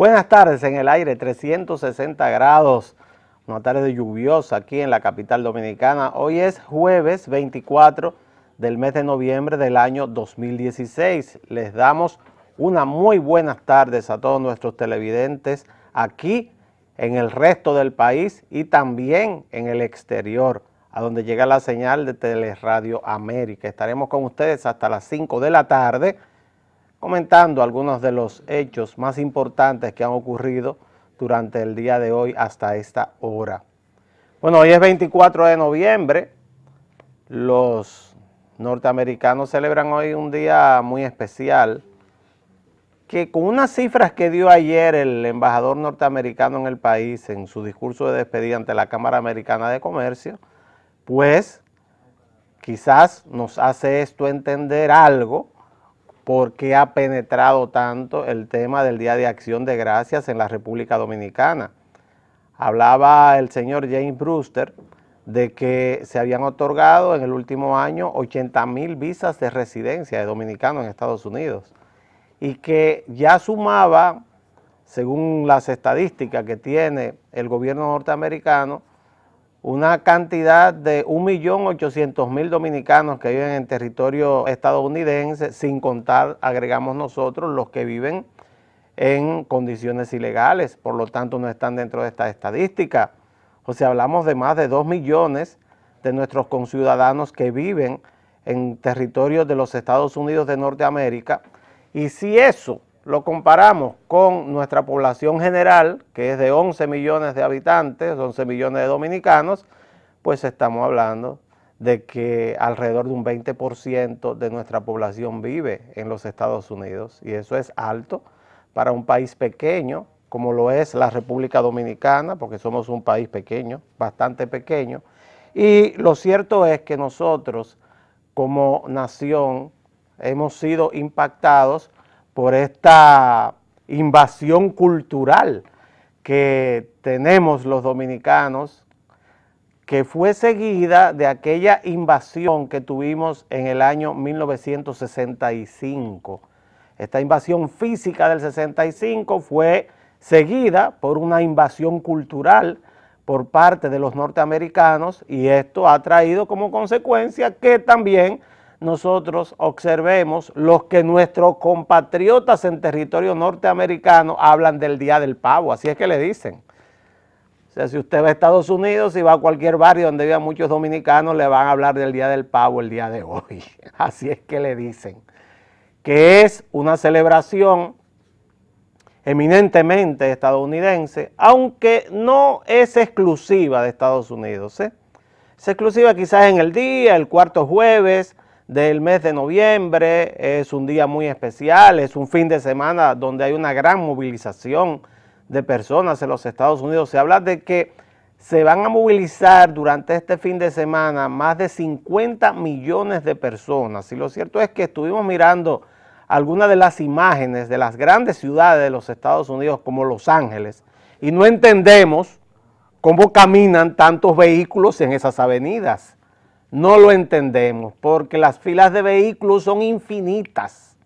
Buenas tardes en el aire, 360 grados, una tarde lluviosa aquí en la capital dominicana. Hoy es jueves 24 del mes de noviembre del año 2016. Les damos una muy buenas tardes a todos nuestros televidentes aquí en el resto del país y también en el exterior, a donde llega la señal de Teleradio América. Estaremos con ustedes hasta las 5 de la tarde comentando algunos de los hechos más importantes que han ocurrido durante el día de hoy hasta esta hora. Bueno, hoy es 24 de noviembre, los norteamericanos celebran hoy un día muy especial, que con unas cifras que dio ayer el embajador norteamericano en el país en su discurso de despedida ante la Cámara Americana de Comercio, pues quizás nos hace esto entender algo por qué ha penetrado tanto el tema del Día de Acción de Gracias en la República Dominicana. Hablaba el señor James Brewster de que se habían otorgado en el último año 80 mil visas de residencia de dominicanos en Estados Unidos y que ya sumaba, según las estadísticas que tiene el gobierno norteamericano, una cantidad de 1.800.000 dominicanos que viven en territorio estadounidense, sin contar, agregamos nosotros, los que viven en condiciones ilegales, por lo tanto no están dentro de esta estadística. O sea, hablamos de más de 2 millones de nuestros conciudadanos que viven en territorio de los Estados Unidos de Norteamérica, y si eso lo comparamos con nuestra población general, que es de 11 millones de habitantes, 11 millones de dominicanos, pues estamos hablando de que alrededor de un 20% de nuestra población vive en los Estados Unidos y eso es alto para un país pequeño como lo es la República Dominicana, porque somos un país pequeño, bastante pequeño, y lo cierto es que nosotros como nación hemos sido impactados por esta invasión cultural que tenemos los dominicanos, que fue seguida de aquella invasión que tuvimos en el año 1965. Esta invasión física del 65 fue seguida por una invasión cultural por parte de los norteamericanos y esto ha traído como consecuencia que también nosotros observemos los que nuestros compatriotas en territorio norteamericano hablan del Día del Pavo, así es que le dicen. O sea, si usted va a Estados Unidos y va a cualquier barrio donde vivan muchos dominicanos, le van a hablar del Día del Pavo el día de hoy. Así es que le dicen que es una celebración eminentemente estadounidense, aunque no es exclusiva de Estados Unidos. ¿eh? Es exclusiva quizás en el día, el cuarto jueves, del mes de noviembre. Es un día muy especial, es un fin de semana donde hay una gran movilización de personas en los Estados Unidos. Se habla de que se van a movilizar durante este fin de semana más de 50 millones de personas. Y lo cierto es que estuvimos mirando algunas de las imágenes de las grandes ciudades de los Estados Unidos como Los Ángeles y no entendemos cómo caminan tantos vehículos en esas avenidas no lo entendemos porque las filas de vehículos son infinitas.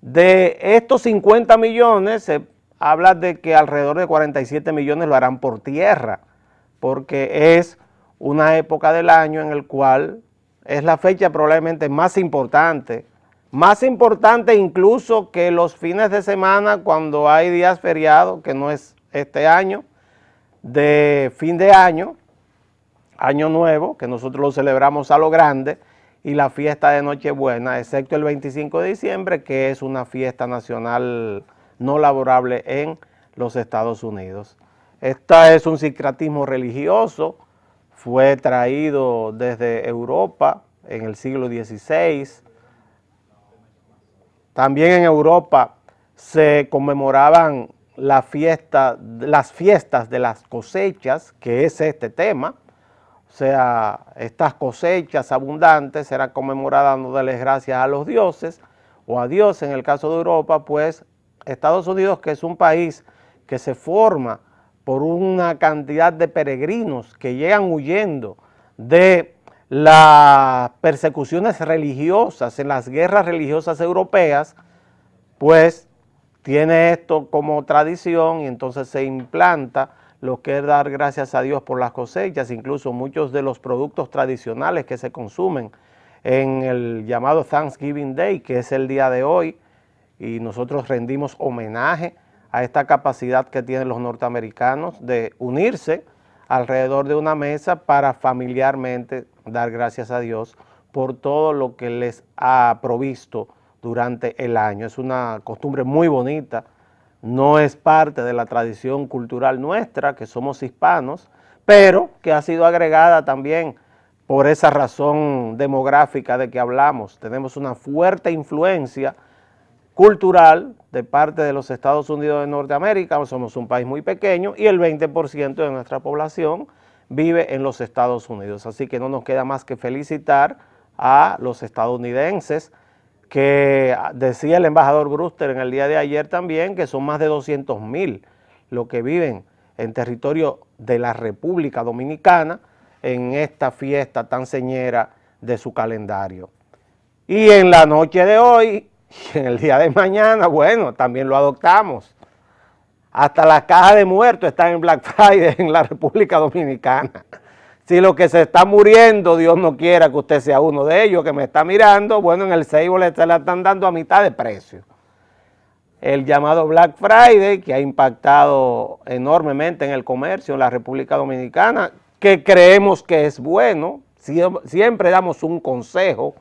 De estos 50 millones se habla de que alrededor de 47 millones lo harán por tierra porque es una época del año en el cual es la fecha probablemente más importante, más importante incluso que los fines de semana cuando hay días feriados, que no es este año, de fin de año, Año Nuevo, que nosotros lo celebramos a lo grande, y la fiesta de Nochebuena, excepto el 25 de diciembre, que es una fiesta nacional no laborable en los Estados Unidos. Esta es un sincretismo religioso, fue traído desde Europa en el siglo XVI. También en Europa se conmemoraban la fiesta, las fiestas de las cosechas, que es este tema, o sea, estas cosechas abundantes serán conmemoradas dándoles gracias a los dioses o a Dios en el caso de Europa, pues Estados Unidos, que es un país que se forma por una cantidad de peregrinos que llegan huyendo de las persecuciones religiosas, en las guerras religiosas europeas, pues tiene esto como tradición y entonces se implanta lo que es dar gracias a Dios por las cosechas, incluso muchos de los productos tradicionales que se consumen en el llamado Thanksgiving Day, que es el día de hoy, y nosotros rendimos homenaje a esta capacidad que tienen los norteamericanos de unirse alrededor de una mesa para familiarmente dar gracias a Dios por todo lo que les ha provisto durante el año. Es una costumbre muy bonita no es parte de la tradición cultural nuestra, que somos hispanos, pero que ha sido agregada también por esa razón demográfica de que hablamos. Tenemos una fuerte influencia cultural de parte de los Estados Unidos de Norteamérica, somos un país muy pequeño y el 20% de nuestra población vive en los Estados Unidos. Así que no nos queda más que felicitar a los estadounidenses que ah, decía el embajador Brewster en el día de ayer también, que son más de 200.000 mil los que viven en territorio de la República Dominicana en esta fiesta tan señera de su calendario. Y en la noche de hoy y en el día de mañana, bueno, también lo adoptamos. Hasta la caja de muertos están en Black Friday en la República Dominicana. Si lo que se está muriendo, Dios no quiera que usted sea uno de ellos que me está mirando, bueno, en el Seibo le la están dando a mitad de precio. El llamado Black Friday, que ha impactado enormemente en el comercio en la República Dominicana, que creemos que es bueno, siempre damos un consejo,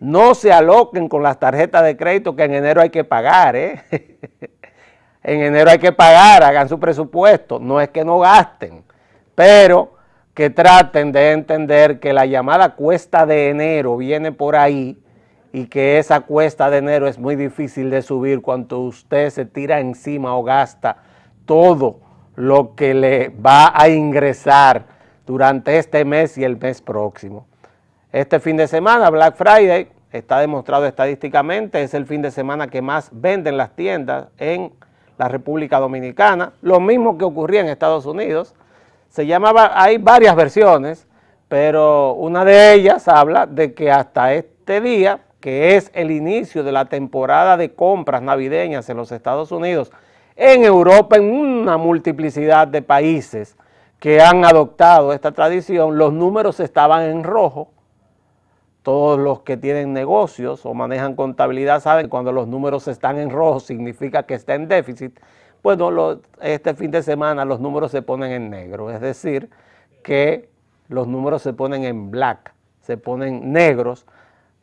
no se aloquen con las tarjetas de crédito que en enero hay que pagar, ¿eh? en enero hay que pagar, hagan su presupuesto, no es que no gasten, pero que traten de entender que la llamada cuesta de enero viene por ahí y que esa cuesta de enero es muy difícil de subir cuando usted se tira encima o gasta todo lo que le va a ingresar durante este mes y el mes próximo. Este fin de semana, Black Friday, está demostrado estadísticamente, es el fin de semana que más venden las tiendas en la República Dominicana, lo mismo que ocurría en Estados Unidos, se llamaba, hay varias versiones, pero una de ellas habla de que hasta este día, que es el inicio de la temporada de compras navideñas en los Estados Unidos, en Europa, en una multiplicidad de países que han adoptado esta tradición, los números estaban en rojo. Todos los que tienen negocios o manejan contabilidad saben cuando los números están en rojo significa que está en déficit bueno, este fin de semana los números se ponen en negro, es decir, que los números se ponen en black, se ponen negros,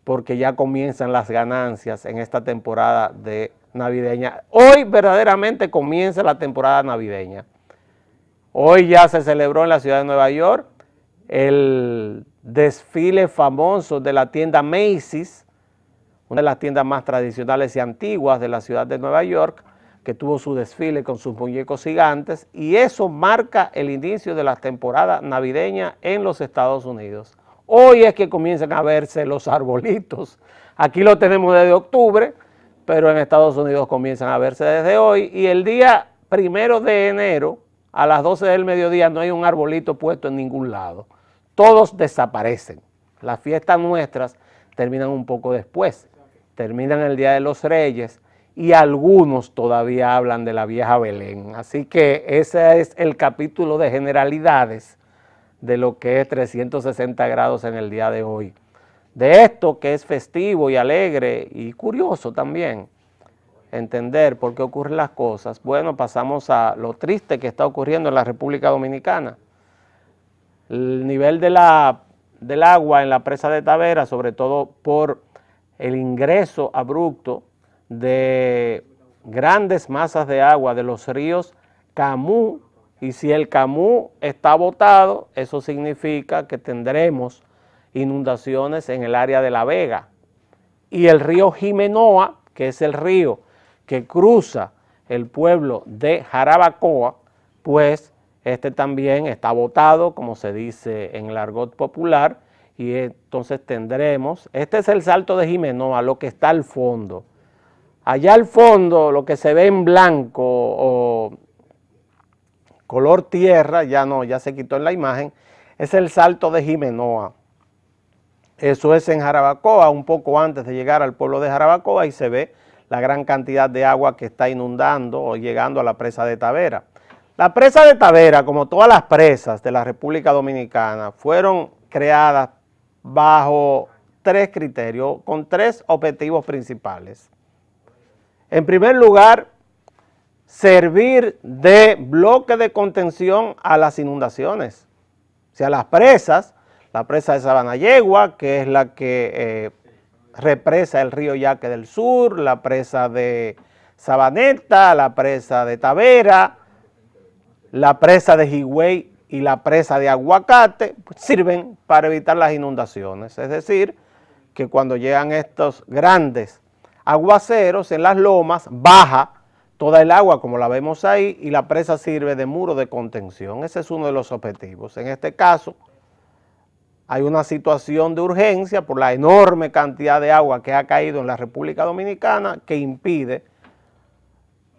porque ya comienzan las ganancias en esta temporada de navideña. Hoy verdaderamente comienza la temporada navideña. Hoy ya se celebró en la ciudad de Nueva York el desfile famoso de la tienda Macy's, una de las tiendas más tradicionales y antiguas de la ciudad de Nueva York, que tuvo su desfile con sus muñecos gigantes y eso marca el inicio de la temporada navideña en los Estados Unidos. Hoy es que comienzan a verse los arbolitos. Aquí lo tenemos desde octubre, pero en Estados Unidos comienzan a verse desde hoy y el día primero de enero a las 12 del mediodía no hay un arbolito puesto en ningún lado. Todos desaparecen. Las fiestas nuestras terminan un poco después, terminan el Día de los Reyes, y algunos todavía hablan de la vieja Belén. Así que ese es el capítulo de generalidades de lo que es 360 grados en el día de hoy. De esto que es festivo y alegre y curioso también, entender por qué ocurren las cosas. Bueno, pasamos a lo triste que está ocurriendo en la República Dominicana. El nivel de la, del agua en la presa de Tavera, sobre todo por el ingreso abrupto de grandes masas de agua de los ríos Camú... y si el Camú está botado, eso significa que tendremos inundaciones en el área de La Vega. Y el río Jimenoa, que es el río que cruza el pueblo de Jarabacoa, pues este también está botado, como se dice en el argot popular, y entonces tendremos, este es el salto de Jimenoa, lo que está al fondo. Allá al fondo, lo que se ve en blanco o color tierra, ya no, ya se quitó en la imagen, es el salto de Jimenoa. Eso es en Jarabacoa, un poco antes de llegar al pueblo de Jarabacoa y se ve la gran cantidad de agua que está inundando o llegando a la presa de Tavera. La presa de Tavera, como todas las presas de la República Dominicana, fueron creadas bajo tres criterios, con tres objetivos principales. En primer lugar, servir de bloque de contención a las inundaciones, o sea, las presas, la presa de Sabana Yegua, que es la que eh, represa el río Yaque del Sur, la presa de Sabaneta, la presa de Tavera, la presa de Higüey y la presa de Aguacate, pues, sirven para evitar las inundaciones. Es decir, que cuando llegan estos grandes aguaceros en las lomas, baja toda el agua como la vemos ahí y la presa sirve de muro de contención. Ese es uno de los objetivos. En este caso hay una situación de urgencia por la enorme cantidad de agua que ha caído en la República Dominicana que impide,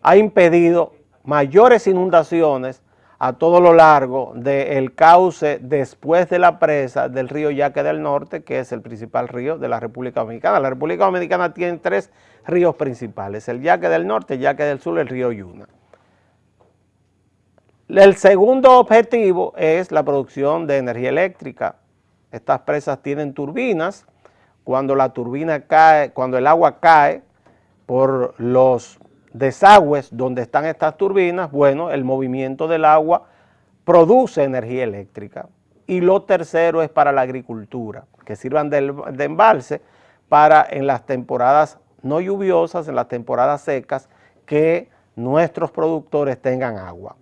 ha impedido mayores inundaciones a todo lo largo del cauce después de la presa del río Yaque del Norte, que es el principal río de la República Dominicana. La República Dominicana tiene tres ríos principales, el Yaque del Norte, el Yaque del Sur y el río Yuna. El segundo objetivo es la producción de energía eléctrica. Estas presas tienen turbinas. Cuando la turbina cae, cuando el agua cae por los desagües donde están estas turbinas, bueno, el movimiento del agua produce energía eléctrica. Y lo tercero es para la agricultura, que sirvan de, embalse para en las temporadas no lluviosas, en las temporadas secas, que nuestros productores tengan agua.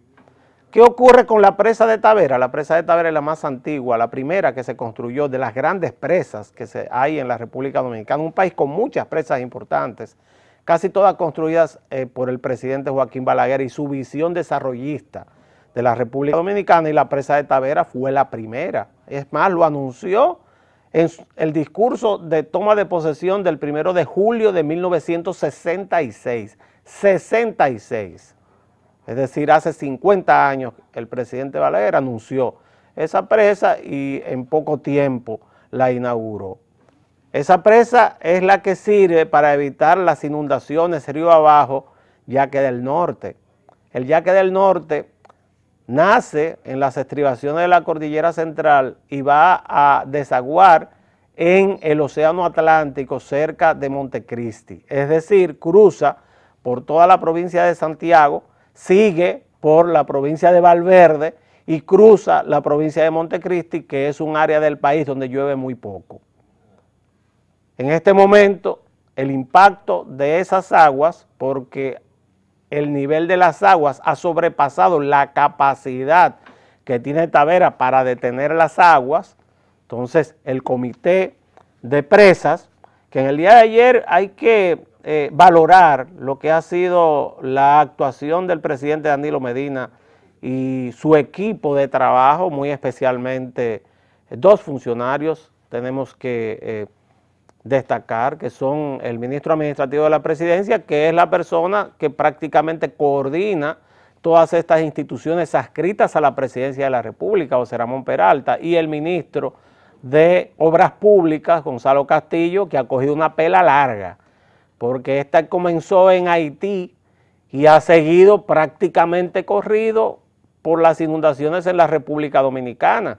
¿Qué ocurre con la presa de Tavera? La presa de Tavera es la más antigua, la primera que se construyó de las grandes presas que hay en la República Dominicana, un país con muchas presas importantes, casi todas construidas eh, por el presidente Joaquín Balaguer y su visión desarrollista de la República Dominicana y la presa de Tavera fue la primera. Es más, lo anunció en el discurso de toma de posesión del primero de julio de 1966. 66. Es decir, hace 50 años el presidente Balaguer anunció esa presa y en poco tiempo la inauguró. Esa presa es la que sirve para evitar las inundaciones río abajo, ya que del norte. El yaque del norte nace en las estribaciones de la cordillera central y va a desaguar en el océano Atlántico cerca de Montecristi. Es decir, cruza por toda la provincia de Santiago, sigue por la provincia de Valverde y cruza la provincia de Montecristi, que es un área del país donde llueve muy poco en este momento el impacto de esas aguas, porque el nivel de las aguas ha sobrepasado la capacidad que tiene Tavera para detener las aguas, entonces el comité de presas, que en el día de ayer hay que eh, valorar lo que ha sido la actuación del presidente Danilo Medina y su equipo de trabajo, muy especialmente dos funcionarios, tenemos que... Eh, destacar que son el ministro administrativo de la presidencia, que es la persona que prácticamente coordina todas estas instituciones adscritas a la presidencia de la República, José Ramón Peralta, y el ministro de Obras Públicas, Gonzalo Castillo, que ha cogido una pela larga, porque esta comenzó en Haití y ha seguido prácticamente corrido por las inundaciones en la República Dominicana.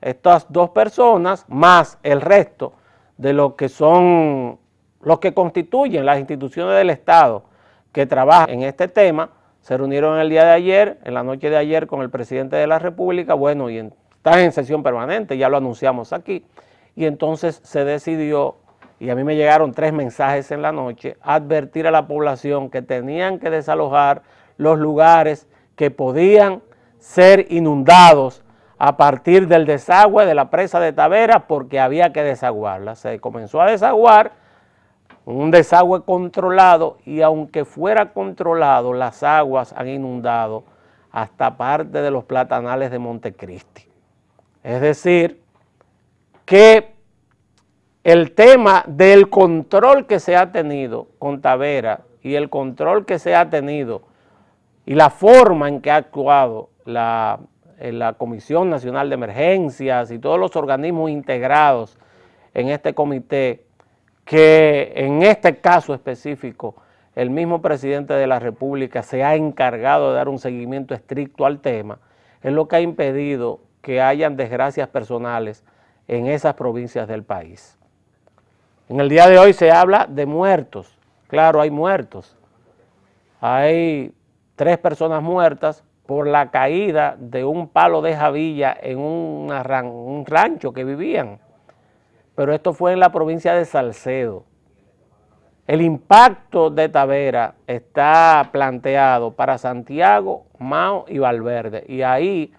Estas dos personas, más el resto, de lo que son los que constituyen las instituciones del Estado que trabajan en este tema, se reunieron el día de ayer, en la noche de ayer con el presidente de la República, bueno, y están en sesión permanente, ya lo anunciamos aquí, y entonces se decidió, y a mí me llegaron tres mensajes en la noche, advertir a la población que tenían que desalojar los lugares que podían ser inundados a partir del desagüe de la presa de Tavera porque había que desaguarla. Se comenzó a desaguar un desagüe controlado y aunque fuera controlado, las aguas han inundado hasta parte de los platanales de Montecristi. Es decir, que el tema del control que se ha tenido con Tavera y el control que se ha tenido y la forma en que ha actuado la la Comisión Nacional de Emergencias y todos los organismos integrados en este comité, que en este caso específico el mismo presidente de la República se ha encargado de dar un seguimiento estricto al tema, es lo que ha impedido que hayan desgracias personales en esas provincias del país. En el día de hoy se habla de muertos, claro, hay muertos, hay tres personas muertas, por la caída de un palo de javilla en un rancho que vivían. Pero esto fue en la provincia de Salcedo. El impacto de Tavera está planteado para Santiago, Mao y Valverde. Y ahí,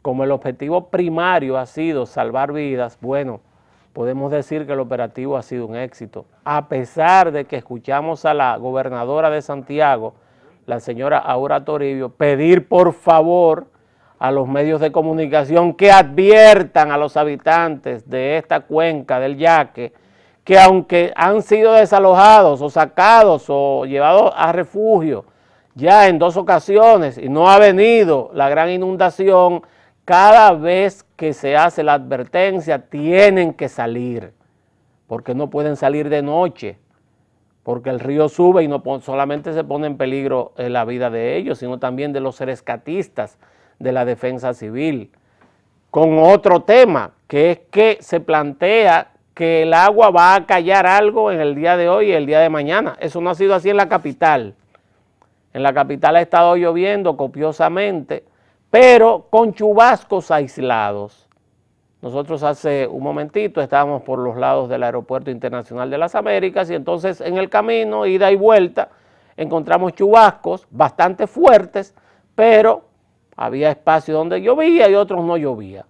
como el objetivo primario ha sido salvar vidas, bueno, podemos decir que el operativo ha sido un éxito. A pesar de que escuchamos a la gobernadora de Santiago, la señora Aura Toribio, pedir por favor a los medios de comunicación que adviertan a los habitantes de esta cuenca del Yaque que aunque han sido desalojados o sacados o llevados a refugio ya en dos ocasiones y no ha venido la gran inundación, cada vez que se hace la advertencia tienen que salir, porque no pueden salir de noche, porque el río sube y no solamente se pone en peligro eh, la vida de ellos, sino también de los seres catistas, de la defensa civil. Con otro tema, que es que se plantea que el agua va a callar algo en el día de hoy y el día de mañana. Eso no ha sido así en la capital. En la capital ha estado lloviendo copiosamente, pero con chubascos aislados. Nosotros hace un momentito estábamos por los lados del Aeropuerto Internacional de las Américas y entonces en el camino, ida y vuelta, encontramos chubascos bastante fuertes, pero había espacios donde llovía y otros no llovía.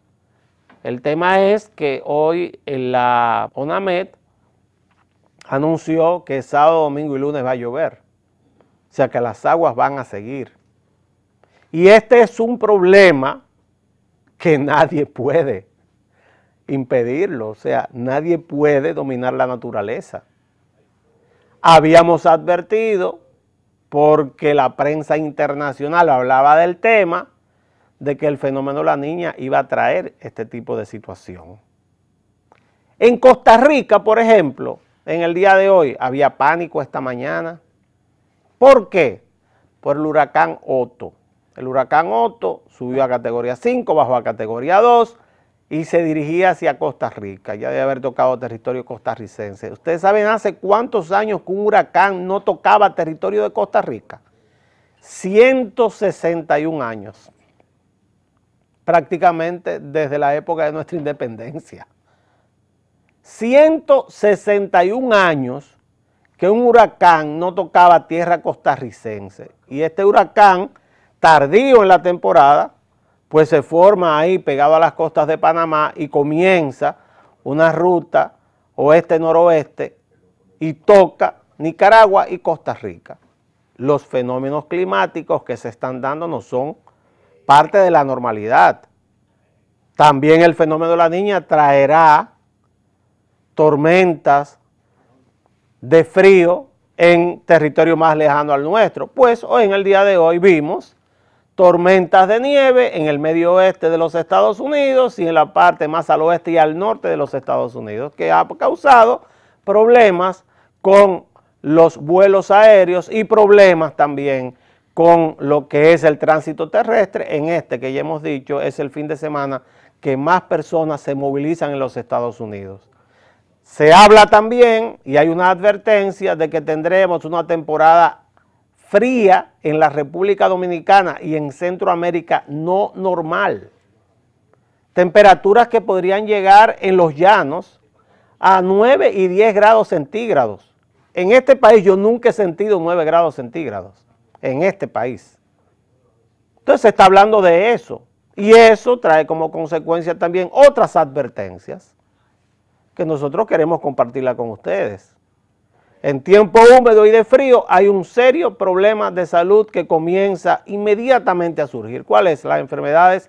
El tema es que hoy la ONAMED anunció que sábado, domingo y lunes va a llover. O sea que las aguas van a seguir. Y este es un problema que nadie puede impedirlo, o sea, nadie puede dominar la naturaleza. Habíamos advertido, porque la prensa internacional hablaba del tema, de que el fenómeno de la niña iba a traer este tipo de situación. En Costa Rica, por ejemplo, en el día de hoy había pánico esta mañana. ¿Por qué? Por el huracán Otto. El huracán Otto subió a categoría 5, bajó a categoría 2, y se dirigía hacia Costa Rica, ya debe haber tocado territorio costarricense. Ustedes saben hace cuántos años que un huracán no tocaba territorio de Costa Rica. 161 años, prácticamente desde la época de nuestra independencia. 161 años que un huracán no tocaba tierra costarricense. Y este huracán, tardío en la temporada, pues se forma ahí pegado a las costas de Panamá y comienza una ruta oeste-noroeste y toca Nicaragua y Costa Rica. Los fenómenos climáticos que se están dando no son parte de la normalidad. También el fenómeno de la niña traerá tormentas de frío en territorio más lejano al nuestro. Pues hoy en el día de hoy vimos tormentas de nieve en el medio oeste de los Estados Unidos y en la parte más al oeste y al norte de los Estados Unidos, que ha causado problemas con los vuelos aéreos y problemas también con lo que es el tránsito terrestre, en este que ya hemos dicho es el fin de semana que más personas se movilizan en los Estados Unidos. Se habla también, y hay una advertencia, de que tendremos una temporada fría en la República Dominicana y en Centroamérica no normal. Temperaturas que podrían llegar en los llanos a 9 y 10 grados centígrados. En este país yo nunca he sentido 9 grados centígrados, en este país. Entonces se está hablando de eso. Y eso trae como consecuencia también otras advertencias que nosotros queremos compartirla con ustedes. En tiempo húmedo y de frío hay un serio problema de salud que comienza inmediatamente a surgir. ¿Cuáles? Las enfermedades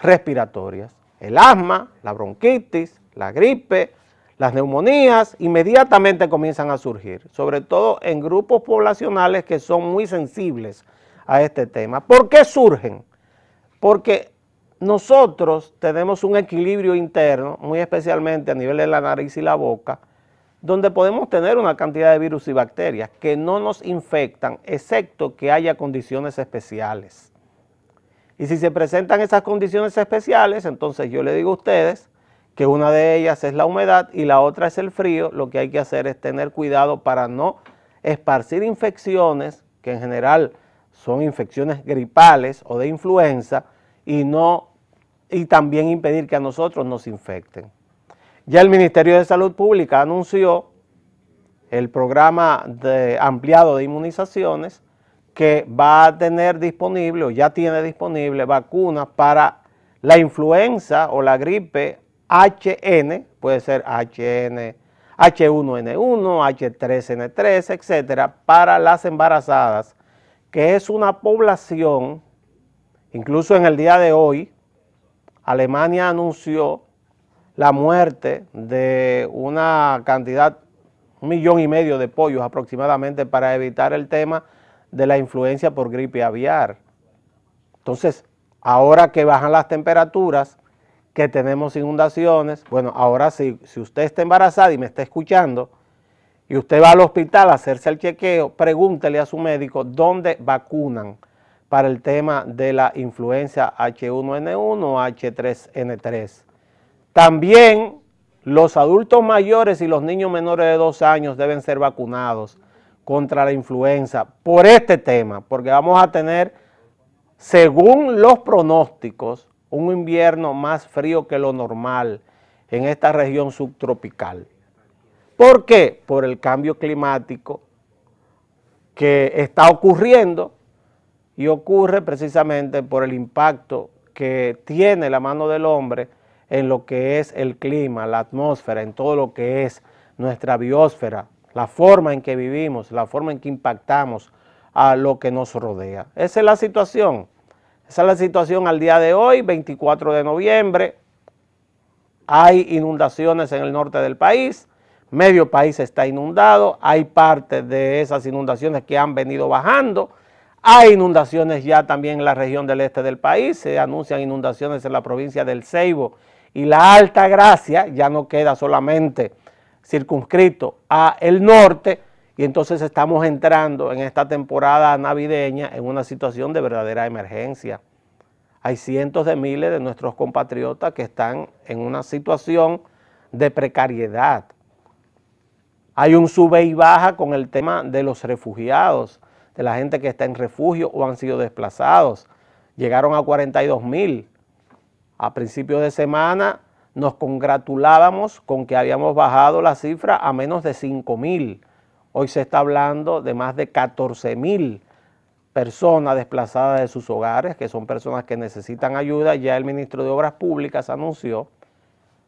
respiratorias. El asma, la bronquitis, la gripe, las neumonías inmediatamente comienzan a surgir, sobre todo en grupos poblacionales que son muy sensibles a este tema. ¿Por qué surgen? Porque nosotros tenemos un equilibrio interno, muy especialmente a nivel de la nariz y la boca, donde podemos tener una cantidad de virus y bacterias que no nos infectan, excepto que haya condiciones especiales. Y si se presentan esas condiciones especiales, entonces yo le digo a ustedes que una de ellas es la humedad y la otra es el frío, lo que hay que hacer es tener cuidado para no esparcir infecciones, que en general son infecciones gripales o de influenza, y, no, y también impedir que a nosotros nos infecten. Ya el Ministerio de Salud Pública anunció el programa de ampliado de inmunizaciones que va a tener disponible o ya tiene disponible vacunas para la influenza o la gripe HN, puede ser HN, H1N1, H3N3, etcétera, para las embarazadas, que es una población, incluso en el día de hoy, Alemania anunció la muerte de una cantidad, un millón y medio de pollos aproximadamente para evitar el tema de la influencia por gripe aviar. Entonces, ahora que bajan las temperaturas, que tenemos inundaciones, bueno, ahora sí si usted está embarazada y me está escuchando, y usted va al hospital a hacerse el chequeo, pregúntele a su médico dónde vacunan para el tema de la influencia H1N1 o H3N3. También los adultos mayores y los niños menores de dos años deben ser vacunados contra la influenza por este tema, porque vamos a tener, según los pronósticos, un invierno más frío que lo normal en esta región subtropical. ¿Por qué? Por el cambio climático que está ocurriendo y ocurre precisamente por el impacto que tiene la mano del hombre en lo que es el clima, la atmósfera, en todo lo que es nuestra biosfera, la forma en que vivimos, la forma en que impactamos a lo que nos rodea. Esa es la situación. Esa es la situación al día de hoy, 24 de noviembre. Hay inundaciones en el norte del país, medio país está inundado, hay parte de esas inundaciones que han venido bajando, hay inundaciones ya también en la región del este del país, se anuncian inundaciones en la provincia del Ceibo y la alta gracia ya no queda solamente circunscrito a el norte y entonces estamos entrando en esta temporada navideña en una situación de verdadera emergencia. Hay cientos de miles de nuestros compatriotas que están en una situación de precariedad. Hay un sube y baja con el tema de los refugiados, de la gente que está en refugio o han sido desplazados. Llegaron a 42 mil a principios de semana nos congratulábamos con que habíamos bajado la cifra a menos de 5 mil. Hoy se está hablando de más de 14 mil personas desplazadas de sus hogares, que son personas que necesitan ayuda. Ya el ministro de Obras Públicas anunció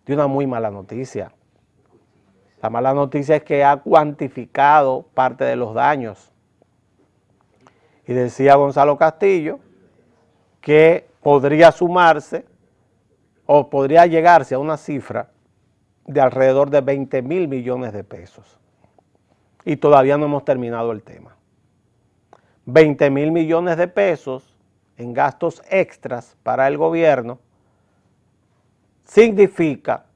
de una muy mala noticia. La mala noticia es que ha cuantificado parte de los daños. Y decía Gonzalo Castillo que podría sumarse o podría llegarse a una cifra de alrededor de 20 mil millones de pesos. Y todavía no hemos terminado el tema. 20 mil millones de pesos en gastos extras para el gobierno significa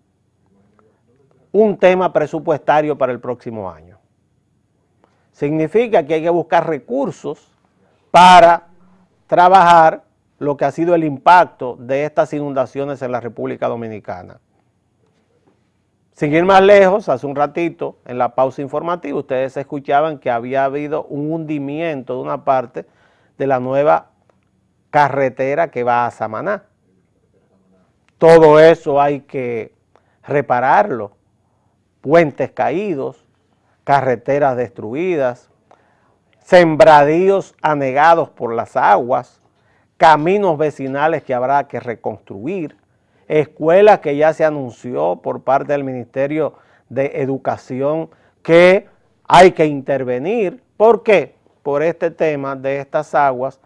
un tema presupuestario para el próximo año. Significa que hay que buscar recursos para trabajar lo que ha sido el impacto de estas inundaciones en la República Dominicana. Sin ir más lejos, hace un ratito, en la pausa informativa, ustedes escuchaban que había habido un hundimiento de una parte de la nueva carretera que va a Samaná. Todo eso hay que repararlo, puentes caídos, carreteras destruidas, sembradíos anegados por las aguas, caminos vecinales que habrá que reconstruir, escuelas que ya se anunció por parte del Ministerio de Educación que hay que intervenir. ¿Por qué? Por este tema de estas aguas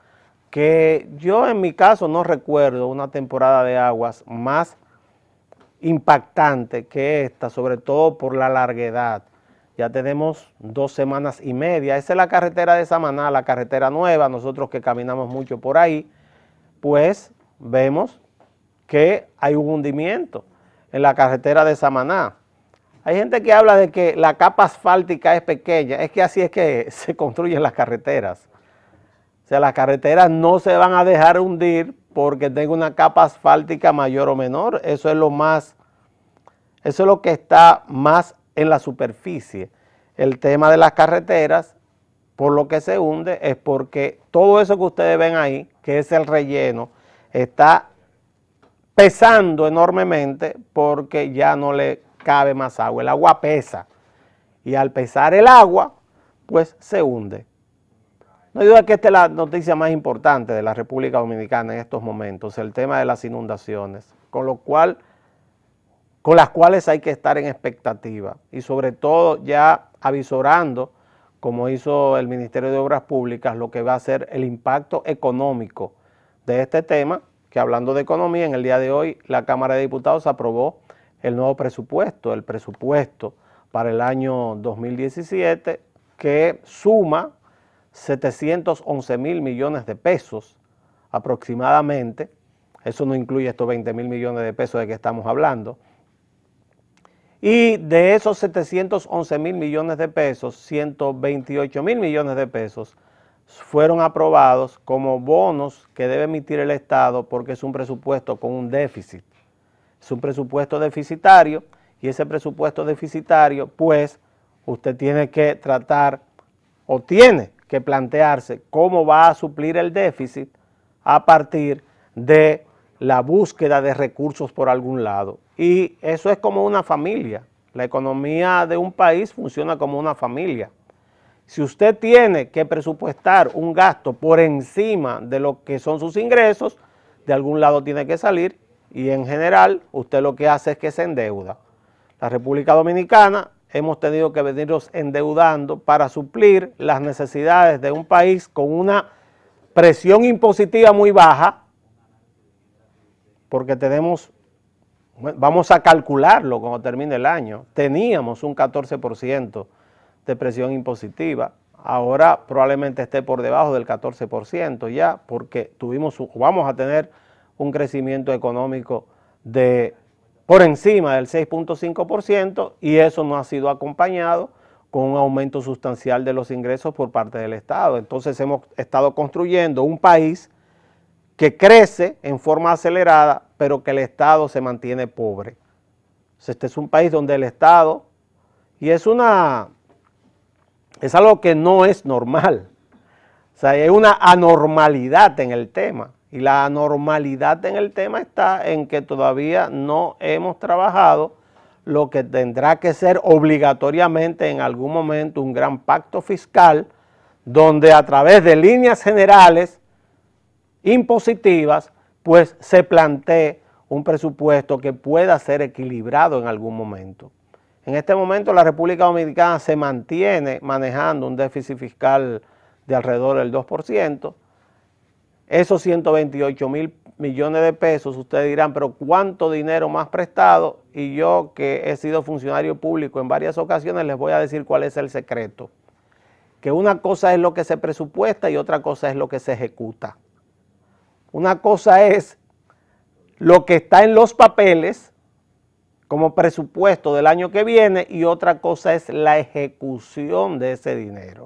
que yo en mi caso no recuerdo una temporada de aguas más impactante que esta, sobre todo por la larguedad. Ya tenemos dos semanas y media. Esa es la carretera de Samaná, la carretera nueva, nosotros que caminamos mucho por ahí pues vemos que hay un hundimiento en la carretera de Samaná. Hay gente que habla de que la capa asfáltica es pequeña, es que así es que se construyen las carreteras. O sea, las carreteras no se van a dejar hundir porque tenga una capa asfáltica mayor o menor. Eso es lo más, eso es lo que está más en la superficie. El tema de las carreteras por lo que se hunde es porque todo eso que ustedes ven ahí, que es el relleno, está pesando enormemente porque ya no le cabe más agua. El agua pesa y al pesar el agua, pues se hunde. No duda que esta es la noticia más importante de la República Dominicana en estos momentos, el tema de las inundaciones, con lo cual con las cuales hay que estar en expectativa y sobre todo ya avisorando como hizo el Ministerio de Obras Públicas, lo que va a ser el impacto económico de este tema, que hablando de economía, en el día de hoy la Cámara de Diputados aprobó el nuevo presupuesto, el presupuesto para el año 2017, que suma 711 mil millones de pesos aproximadamente. Eso no incluye estos 20 mil millones de pesos de que estamos hablando. Y de esos 711 mil millones de pesos, 128 mil millones de pesos fueron aprobados como bonos que debe emitir el Estado porque es un presupuesto con un déficit. Es un presupuesto deficitario y ese presupuesto deficitario, pues, usted tiene que tratar o tiene que plantearse cómo va a suplir el déficit a partir de la búsqueda de recursos por algún lado. Y eso es como una familia. La economía de un país funciona como una familia. Si usted tiene que presupuestar un gasto por encima de lo que son sus ingresos, de algún lado tiene que salir y en general usted lo que hace es que se endeuda. La República Dominicana hemos tenido que venirnos endeudando para suplir las necesidades de un país con una presión impositiva muy baja, porque tenemos vamos a calcularlo cuando termine el año, teníamos un 14% de presión impositiva, ahora probablemente esté por debajo del 14% ya, porque tuvimos, vamos a tener un crecimiento económico de por encima del 6.5% y eso no ha sido acompañado con un aumento sustancial de los ingresos por parte del Estado. Entonces hemos estado construyendo un país que crece en forma acelerada, pero que el Estado se mantiene pobre. Este es un país donde el Estado, y es una, es algo que no es normal. O sea, hay una anormalidad en el tema. Y la anormalidad en el tema está en que todavía no hemos trabajado lo que tendrá que ser obligatoriamente en algún momento un gran pacto fiscal donde a través de líneas generales impositivas pues se plantee un presupuesto que pueda ser equilibrado en algún momento. En este momento la República Dominicana se mantiene manejando un déficit fiscal de alrededor del 2%. Esos 128 mil millones de pesos, ustedes dirán, pero ¿cuánto dinero más prestado? Y yo que he sido funcionario público en varias ocasiones les voy a decir cuál es el secreto. Que una cosa es lo que se presupuesta y otra cosa es lo que se ejecuta. Una cosa es lo que está en los papeles como presupuesto del año que viene y otra cosa es la ejecución de ese dinero.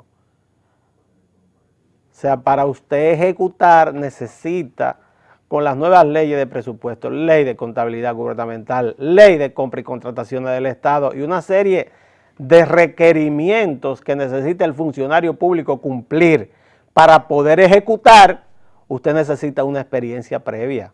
O sea, para usted ejecutar necesita con las nuevas leyes de presupuesto, ley de contabilidad gubernamental, ley de compra y contrataciones del Estado y una serie de requerimientos que necesita el funcionario público cumplir para poder ejecutar usted necesita una experiencia previa.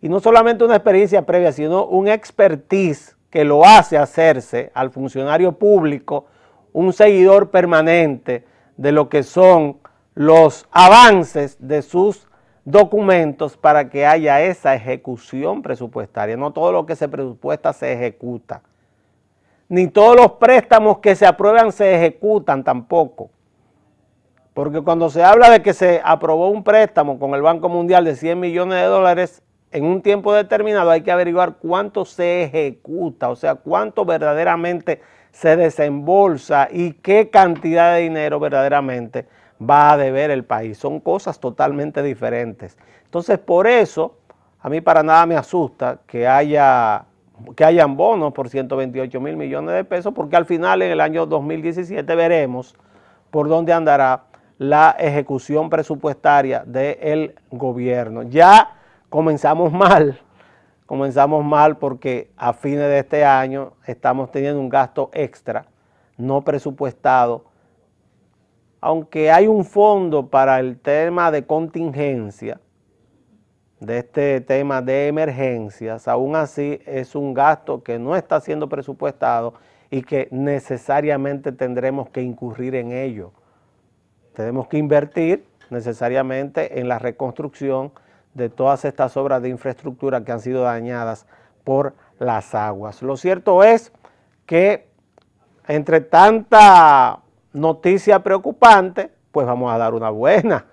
Y no solamente una experiencia previa, sino un expertise que lo hace hacerse al funcionario público un seguidor permanente de lo que son los avances de sus documentos para que haya esa ejecución presupuestaria. No todo lo que se presupuesta se ejecuta. Ni todos los préstamos que se aprueban se ejecutan tampoco. Porque cuando se habla de que se aprobó un préstamo con el Banco Mundial de 100 millones de dólares, en un tiempo determinado hay que averiguar cuánto se ejecuta, o sea, cuánto verdaderamente se desembolsa y qué cantidad de dinero verdaderamente va a deber el país. Son cosas totalmente diferentes. Entonces, por eso, a mí para nada me asusta que haya que hayan bonos por 128 mil millones de pesos, porque al final en el año 2017 veremos por dónde andará la ejecución presupuestaria del gobierno. Ya comenzamos mal, comenzamos mal porque a fines de este año estamos teniendo un gasto extra no presupuestado, aunque hay un fondo para el tema de contingencia, de este tema de emergencias, aún así es un gasto que no está siendo presupuestado y que necesariamente tendremos que incurrir en ello. Tenemos que invertir necesariamente en la reconstrucción de todas estas obras de infraestructura que han sido dañadas por las aguas. Lo cierto es que entre tanta noticia preocupante, pues vamos a dar una buena.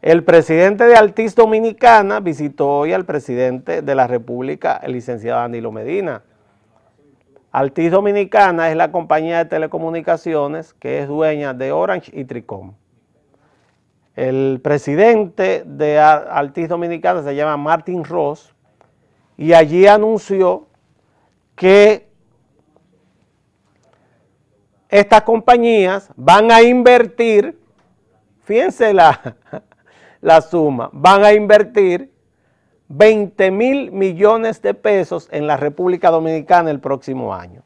El presidente de Artis Dominicana visitó hoy al presidente de la República, el licenciado Danilo Medina. Altis Dominicana es la compañía de telecomunicaciones que es dueña de Orange y Tricom. El presidente de Altis Dominicana se llama Martin Ross y allí anunció que estas compañías van a invertir, fíjense la suma, van a invertir 20 mil millones de pesos en la República Dominicana el próximo año.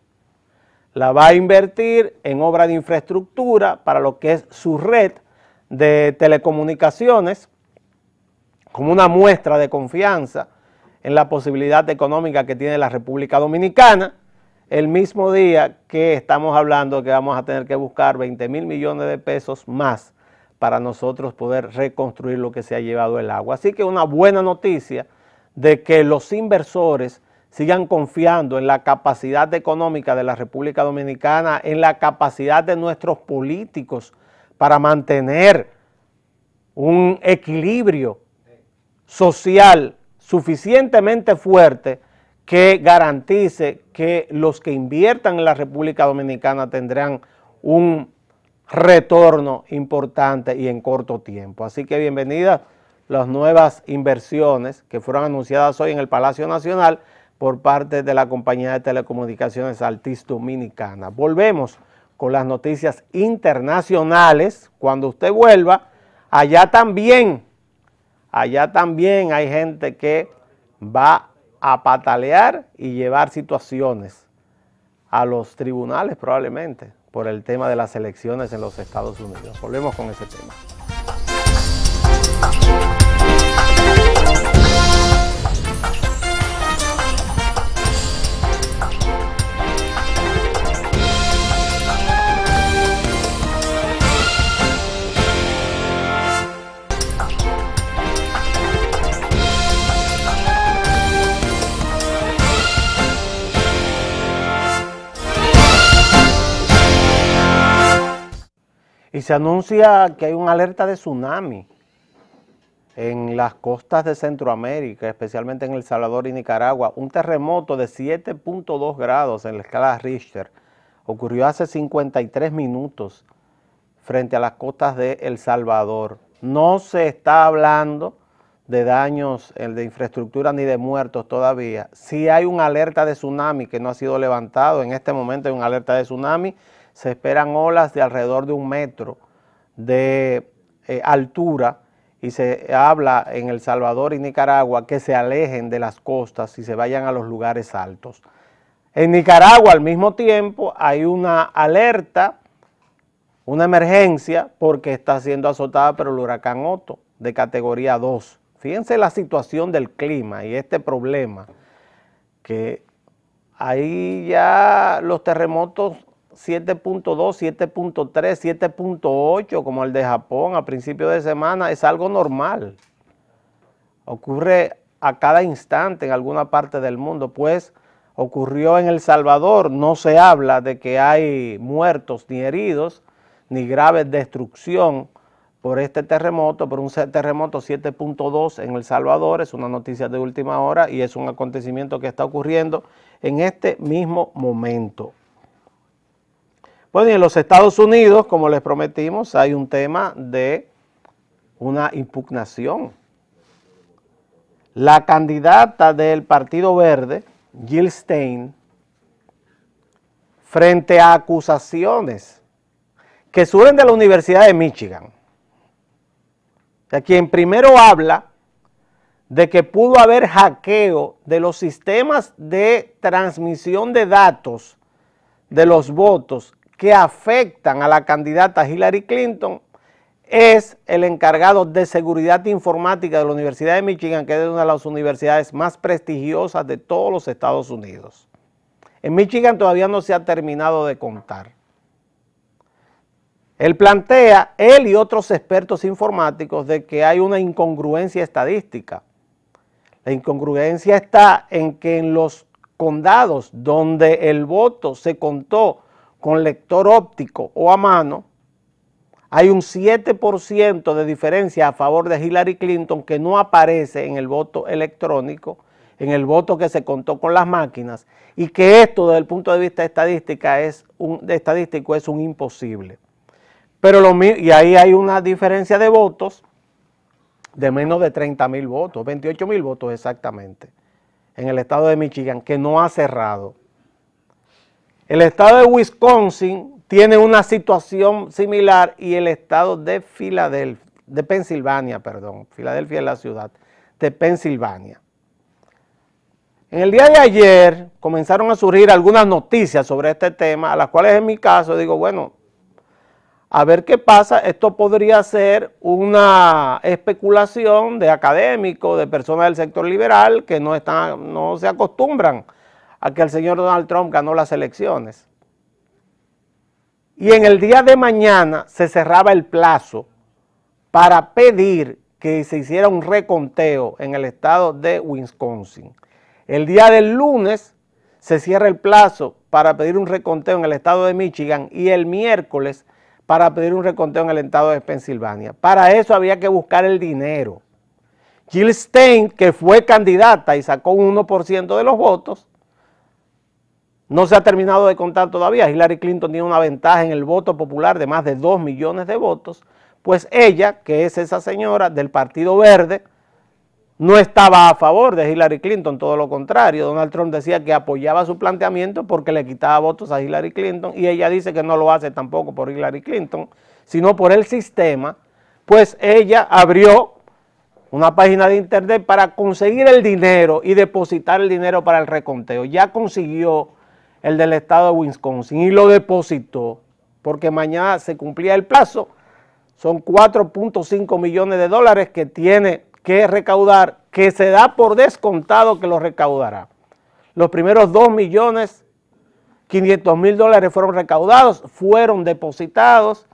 La va a invertir en obra de infraestructura para lo que es su red de telecomunicaciones, como una muestra de confianza en la posibilidad económica que tiene la República Dominicana, el mismo día que estamos hablando que vamos a tener que buscar 20 mil millones de pesos más para nosotros poder reconstruir lo que se ha llevado el agua. Así que una buena noticia de que los inversores sigan confiando en la capacidad económica de la República Dominicana, en la capacidad de nuestros políticos para mantener un equilibrio social suficientemente fuerte que garantice que los que inviertan en la República Dominicana tendrán un retorno importante y en corto tiempo. Así que bienvenida las nuevas inversiones que fueron anunciadas hoy en el Palacio Nacional por parte de la compañía de telecomunicaciones Altis Dominicana. Volvemos con las noticias internacionales. Cuando usted vuelva, allá también, allá también hay gente que va a patalear y llevar situaciones a los tribunales probablemente por el tema de las elecciones en los Estados Unidos. Volvemos con ese tema. se anuncia que hay una alerta de tsunami en las costas de Centroamérica, especialmente en El Salvador y Nicaragua. Un terremoto de 7.2 grados en la escala Richter ocurrió hace 53 minutos frente a las costas de El Salvador. No se está hablando de daños eh, de infraestructura ni de muertos todavía. Si hay una alerta de tsunami que no ha sido levantado, en este momento hay una alerta de tsunami se esperan olas de alrededor de un metro de eh, altura y se habla en El Salvador y Nicaragua que se alejen de las costas y se vayan a los lugares altos. En Nicaragua al mismo tiempo hay una alerta, una emergencia, porque está siendo azotada por el huracán Otto de categoría 2. Fíjense la situación del clima y este problema, que ahí ya los terremotos 7.2, 7.3, 7.8 como el de Japón a principios de semana es algo normal. Ocurre a cada instante en alguna parte del mundo, pues ocurrió en El Salvador, no se habla de que hay muertos ni heridos, ni grave destrucción por este terremoto, por un terremoto 7.2 en El Salvador, es una noticia de última hora y es un acontecimiento que está ocurriendo en este mismo momento. Bueno, y en los Estados Unidos, como les prometimos, hay un tema de una impugnación. La candidata del Partido Verde, Jill Stein, frente a acusaciones que surgen de la Universidad de Michigan, a quien primero habla de que pudo haber hackeo de los sistemas de transmisión de datos de los votos que afectan a la candidata Hillary Clinton es el encargado de seguridad informática de la Universidad de Michigan, que es una de las universidades más prestigiosas de todos los Estados Unidos. En Michigan todavía no se ha terminado de contar. Él plantea, él y otros expertos informáticos, de que hay una incongruencia estadística. La incongruencia está en que en los condados donde el voto se contó con lector óptico o a mano, hay un 7% de diferencia a favor de Hillary Clinton que no aparece en el voto electrónico, en el voto que se contó con las máquinas, y que esto desde el punto de vista estadística es un, estadístico es un imposible. Pero y ahí hay una diferencia de votos de menos de 30 mil votos, 28 mil votos exactamente, en el estado de Michigan, que no ha cerrado. El estado de Wisconsin tiene una situación similar y el estado de Filadelfia, de Pensilvania, perdón, Filadelfia es la ciudad, de Pensilvania. En el día de ayer comenzaron a surgir algunas noticias sobre este tema, a las cuales en mi caso digo, bueno, a ver qué pasa, esto podría ser una especulación de académicos, de personas del sector liberal que no, están, no se acostumbran que el señor Donald Trump ganó las elecciones. Y en el día de mañana se cerraba el plazo para pedir que se hiciera un reconteo en el estado de Wisconsin. El día del lunes se cierra el plazo para pedir un reconteo en el estado de Michigan y el miércoles para pedir un reconteo en el estado de Pensilvania. Para eso había que buscar el dinero. Jill Stein, que fue candidata y sacó un 1% de los votos, no se ha terminado de contar todavía. Hillary Clinton tiene una ventaja en el voto popular de más de 2 millones de votos, pues ella, que es esa señora del Partido Verde, no estaba a favor de Hillary Clinton, todo lo contrario. Donald Trump decía que apoyaba su planteamiento porque le quitaba votos a Hillary Clinton y ella dice que no lo hace tampoco por Hillary Clinton, sino por el sistema. Pues ella abrió una página de internet para conseguir el dinero y depositar el dinero para el reconteo. Ya consiguió el del estado de Wisconsin, y lo depositó, porque mañana se cumplía el plazo. Son 4.5 millones de dólares que tiene que recaudar, que se da por descontado que lo recaudará. Los primeros 2 millones 500 mil dólares fueron recaudados, fueron depositados.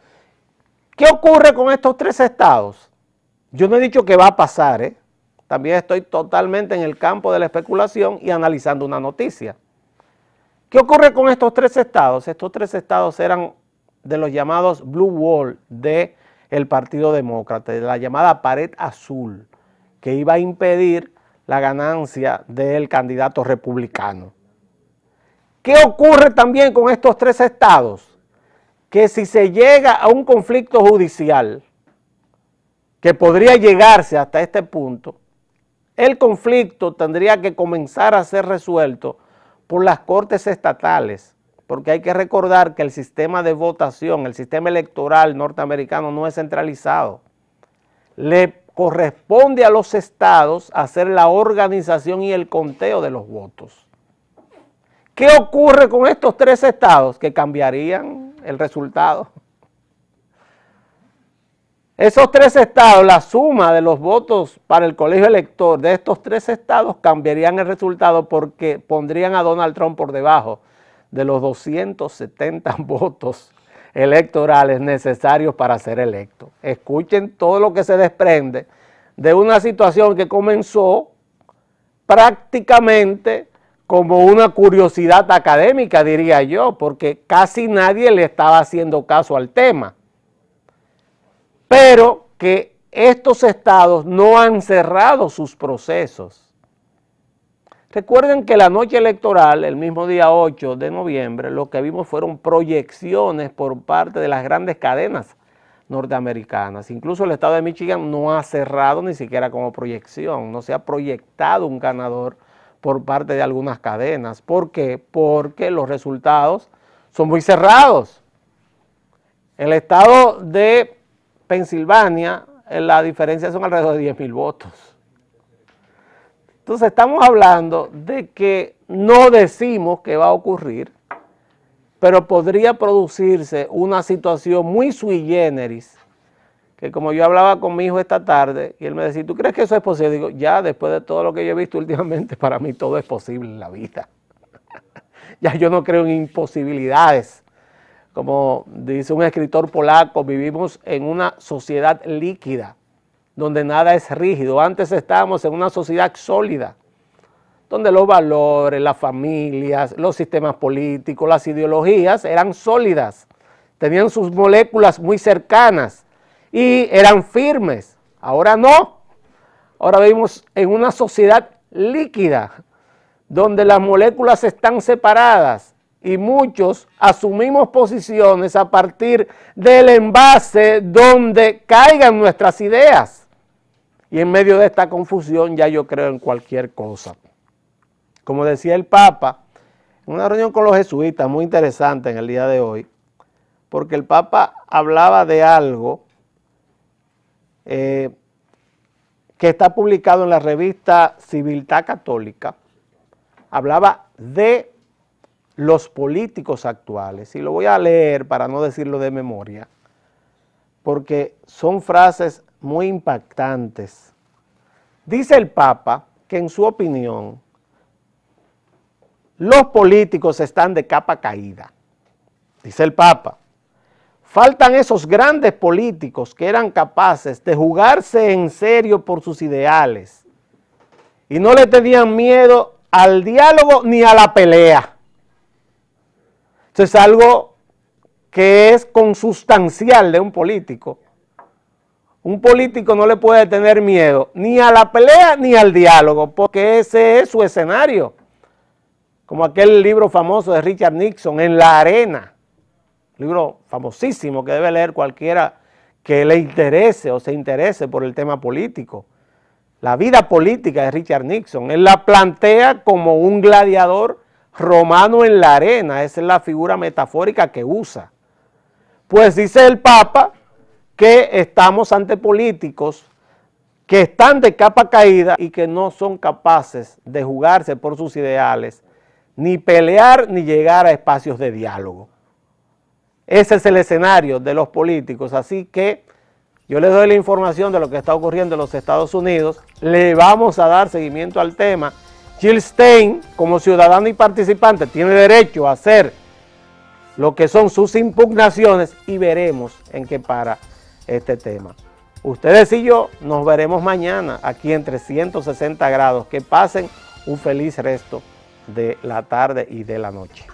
¿Qué ocurre con estos tres estados? Yo no he dicho que va a pasar, ¿eh? también estoy totalmente en el campo de la especulación y analizando una noticia. ¿Qué ocurre con estos tres estados? Estos tres estados eran de los llamados Blue Wall del el Partido Demócrata, de la llamada pared azul, que iba a impedir la ganancia del candidato republicano. ¿Qué ocurre también con estos tres estados? Que si se llega a un conflicto judicial, que podría llegarse hasta este punto, el conflicto tendría que comenzar a ser resuelto por las cortes estatales, porque hay que recordar que el sistema de votación, el sistema electoral norteamericano no es centralizado. Le corresponde a los estados hacer la organización y el conteo de los votos. ¿Qué ocurre con estos tres estados? Que cambiarían el resultado. Esos tres estados, la suma de los votos para el colegio elector de estos tres estados cambiarían el resultado porque pondrían a Donald Trump por debajo de los 270 votos electorales necesarios para ser electo. Escuchen todo lo que se desprende de una situación que comenzó prácticamente como una curiosidad académica, diría yo, porque casi nadie le estaba haciendo caso al tema pero que estos estados no han cerrado sus procesos. Recuerden que la noche electoral, el mismo día 8 de noviembre, lo que vimos fueron proyecciones por parte de las grandes cadenas norteamericanas. Incluso el estado de Michigan no ha cerrado ni siquiera como proyección, no se ha proyectado un ganador por parte de algunas cadenas. ¿Por qué? Porque los resultados son muy cerrados. El estado de Pensilvania, la diferencia son alrededor de 10 mil votos. Entonces estamos hablando de que no decimos qué va a ocurrir, pero podría producirse una situación muy sui generis, que como yo hablaba con mi hijo esta tarde, y él me decía, ¿tú crees que eso es posible? Digo, ya, después de todo lo que yo he visto últimamente, para mí todo es posible en la vida. ya yo no creo en imposibilidades como dice un escritor polaco, vivimos en una sociedad líquida, donde nada es rígido. Antes estábamos en una sociedad sólida, donde los valores, las familias, los sistemas políticos, las ideologías eran sólidas, tenían sus moléculas muy cercanas y eran firmes. Ahora no. Ahora vivimos en una sociedad líquida, donde las moléculas están separadas, y muchos asumimos posiciones a partir del envase donde caigan nuestras ideas. Y en medio de esta confusión ya yo creo en cualquier cosa. Como decía el Papa, en una reunión con los jesuitas muy interesante en el día de hoy, porque el Papa hablaba de algo eh, que está publicado en la revista Civiltà Católica, hablaba de los políticos actuales, y lo voy a leer para no decirlo de memoria, porque son frases muy impactantes. Dice el Papa que en su opinión los políticos están de capa caída, dice el Papa. Faltan esos grandes políticos que eran capaces de jugarse en serio por sus ideales y no le tenían miedo al diálogo ni a la pelea es algo que es consustancial de un político. Un político no le puede tener miedo ni a la pelea ni al diálogo, porque ese es su escenario. Como aquel libro famoso de Richard Nixon, En la arena. Libro famosísimo que debe leer cualquiera que le interese o se interese por el tema político. La vida política de Richard Nixon, él la plantea como un gladiador Romano en la arena, esa es la figura metafórica que usa. Pues dice el Papa que estamos ante políticos que están de capa caída y que no son capaces de jugarse por sus ideales, ni pelear ni llegar a espacios de diálogo. Ese es el escenario de los políticos, así que yo les doy la información de lo que está ocurriendo en los Estados Unidos, le vamos a dar seguimiento al tema. Chilstein, como ciudadano y participante, tiene derecho a hacer lo que son sus impugnaciones y veremos en qué para este tema. Ustedes y yo nos veremos mañana aquí en 360 grados. Que pasen un feliz resto de la tarde y de la noche.